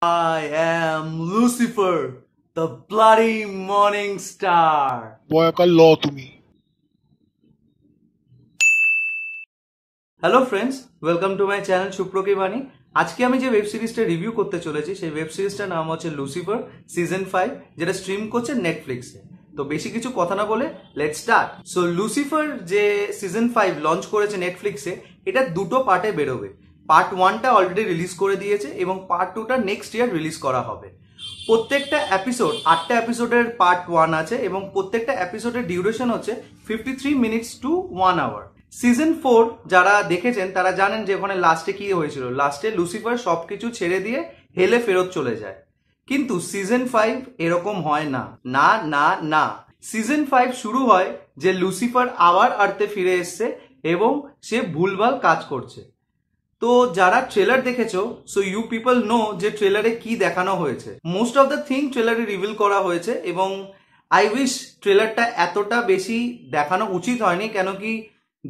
I am Lucifer, the bloody morning star. Boyaka law tumi. Hello friends welcome to my channel সুপ্রকি বাণী আজকে আমি যে web সিরিজটা রিভিউ করতে চলেছি সেই ওয়েব সিরিজটার নাম হচ্ছে লুসিফার সিজন ফাইভ যেটা স্ট্রিম করছে নেটফ্লিক্সে তো বেশি কিছু কথা না বলে লেট স্টার্ট সো লুসিফার যে সিজন ফাইভ লঞ্চ করেছে নেটফ্লিক্সে এটা দুটো পার্টে বেরোবে পার্ট ওয়ানটা অলরেডি রিলিজ করে দিয়েছে এবং পার্ট টুটা নেক্সট ইয়ার রিলিজ করা হবে প্রত্যেকটা এপিসোড আটটা এপিসোডের পার্ট ওয়ান আছে এবং প্রত্যেকটা এপিসোডের ডিউরেশন হচ্ছে fifty three minutes to one hour season four যারা দেখেছেন তারা জানেন যে ওখানে লাস্টে কি হয়েছিল লাস্টে লুসিফার সব কিছু ছেড়ে দিয়ে হেলে ফেরত চলে যায় কিন্তু সিজন ফাইভ এরকম হয় না না না না সিজন ফাইভ শুরু হয় যে লুসিফার আবার আর্থে ফিরে এসছে এবং সে ভুলভাল কাজ করছে তো যারা ট্রেলার দেখেছো সো ইউ পিপল নো যে ট্রেলারে কি দেখানো হয়েছে মোস্ট অফ দ্য থিং ট্রেলারে রিভিল করা হয়েছে এবং আই উইস ট্রেলারটা এতটা বেশি দেখানো উচিত হয়নি কেন কি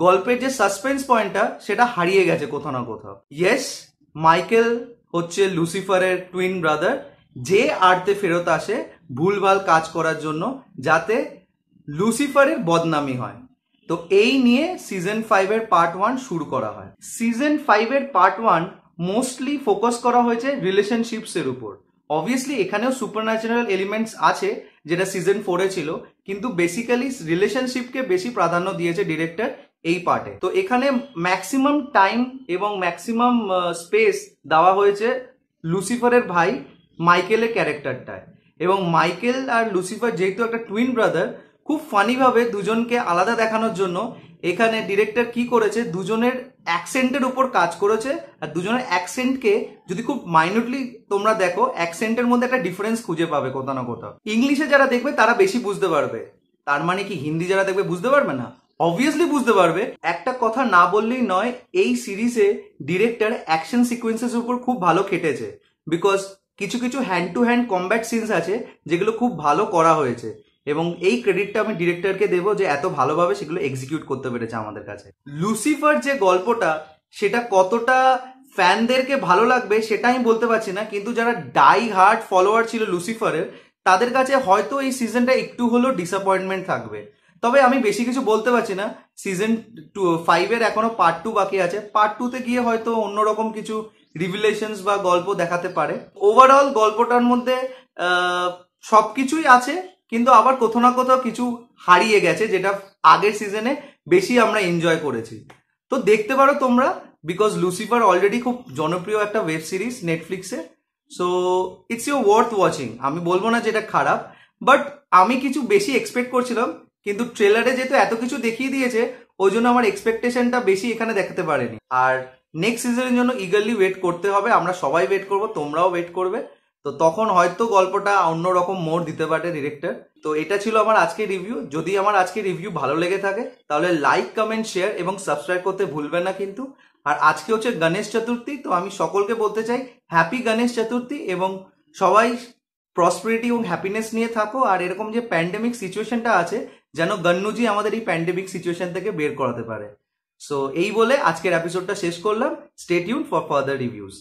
গল্পের যে সাসপেন্স পয়েন্টটা সেটা হারিয়ে গেছে কোথাও না কোথাও ইয়েস মাইকেল হচ্ছে লুসিফারের টুইন ব্রাদার যে আর্তে ফেরত আসে ভুলভাল কাজ করার জন্য যাতে লুসিফারের বদনামি হয় তো এই নিয়ে সিজন ফাইভের পার্ট ওয়ান শুরু করা হয় সিজন ফাইভের পার্ট ওয়ান মোস্টলি ফোকাস করা হয়েছে রিলেশনশিপসের উপর অবভিয়াসলি এখানেও সুপার ন্যাচারাল এলিমেন্টস আছে যেটা সিজন ফোরে ছিল কিন্তু বেসিক্যালি রিলেশনশিপকে বেশি প্রাধান্য দিয়েছে ডিরেক্টর এই পার্টে তো এখানে ম্যাক্সিমাম টাইম এবং ম্যাক্সিমাম স্পেস দেওয়া হয়েছে লুসিফারের ভাই মাইকেলের ক্যারেক্টারটায় এবং মাইকেল আর লুসিফার যেহেতু একটা টুইন ব্রাদার খুব ফানিভাবে দুজনকে আলাদা দেখানোর জন্য এখানে ডিরেক্টর কি করেছে দুজনের অ্যাকসেন্টের উপর কাজ করেছে আর দুজনের অ্যাকসেন্টকে যদি খুব মাইনুটলি তোমরা দেখো অ্যাকসেন্টের মধ্যে একটা ডিফারেন্স খুঁজে পাবে কোথাও না কোথাও ইংলিশে যারা দেখবে তারা বেশি বুঝতে পারবে তার মানে কি হিন্দি যারা দেখবে বুঝতে পারবে না অবভিয়াসলি বুঝতে পারবে একটা কথা না বললেই নয় এই সিরিজে ডিরেক্টর অ্যাকশন সিকোয়েন্সের উপর খুব ভালো খেটেছে বিকজ কিছু কিছু hand to hand combat scenes আছে যেগুলো খুব ভালো করা হয়েছে এবং এই ক্রেডিটটা আমি ডিরেক্টরকে দেবো যে এত ভালোভাবে সেগুলো এক্সিকিউট করতে পেরেছে আমাদের কাছে লুসিফার যে গল্পটা সেটা কতটা ফ্যানদেরকে ভালো লাগবে সেটা আমি বলতে পারছি না কিন্তু যারা ডাই হার্ট ফলোয়ার ছিল লুসিফারের তাদের কাছে হয়তো এই সিজনটা একটু হলেও ডিসঅ্যাপয়েন্টমেন্ট থাকবে তবে আমি বেশি কিছু বলতে পারছি না সিজন টু ফাইভের এখনো পার্ট টু বাকি আছে পার্ট টুতে গিয়ে হয়তো অন্যরকম কিছু রিভিলেশনস বা গল্প দেখাতে পারে ওভারঅল গল্পটার মধ্যে সব কিছুই আছে কিন্তু আবার কোথাও না কোথাও কিছু হারিয়ে গেছে যেটা আগের সিজনে বেশি আমরা এনজয় করেছি তো দেখতে পারো তোমরা বিকজ লুসিফার অলরেডি খুব জনপ্রিয় একটা ওয়েব সিরিজ নেটফ্লিক্সে so it's you worth watching আমি বলবো না যেটা খারাপ বাট আমি কিছু বেশি এক্সপেক্ট করছিলাম কিন্তু ট্রেলারে যেহেতু এত কিছু দেখিয়ে দিয়েছে ওই জন্য আমার এক্সপেকটেশনটা বেশি এখানে দেখাতে পারেনি আর নেক্সট সিজনের জন্য ইগারলি ওয়েট করতে হবে আমরা সবাই ওয়েট করব তোমরাও ওয়েট করবে তো তখন হয়তো গল্পটা অন্যরকম মোড় দিতে পারে ডিরেক্টর তো এটা ছিল আমার আজকের রিভিউ যদি আমার আজকের রিভিউ ভালো লেগে থাকে তাহলে লাইক কমেন্ট শেয়ার এবং সাবস্ক্রাইব করতে ভুলবেন না কিন্তু আর আজকে হচ্ছে গণেশ চতুর্থী তো আমি সকলকে বলতে চাই হ্যাপি গণেশ চতুর্থী এবং সবাই প্রসপেরিটি এবং হ্যাপিনেস নিয়ে থাকো আর এরকম যে প্যান্ডেমিক সিচুয়েশনটা আছে যেন গন্নুজি আমাদের এই প্যান্ডেমিক সিচুয়েশন থেকে বের করাতে পারে সো এই বলে আজকের এপিসোডটা শেষ করলাম স্টেটিউন ফর ফার্দার রিভিউজ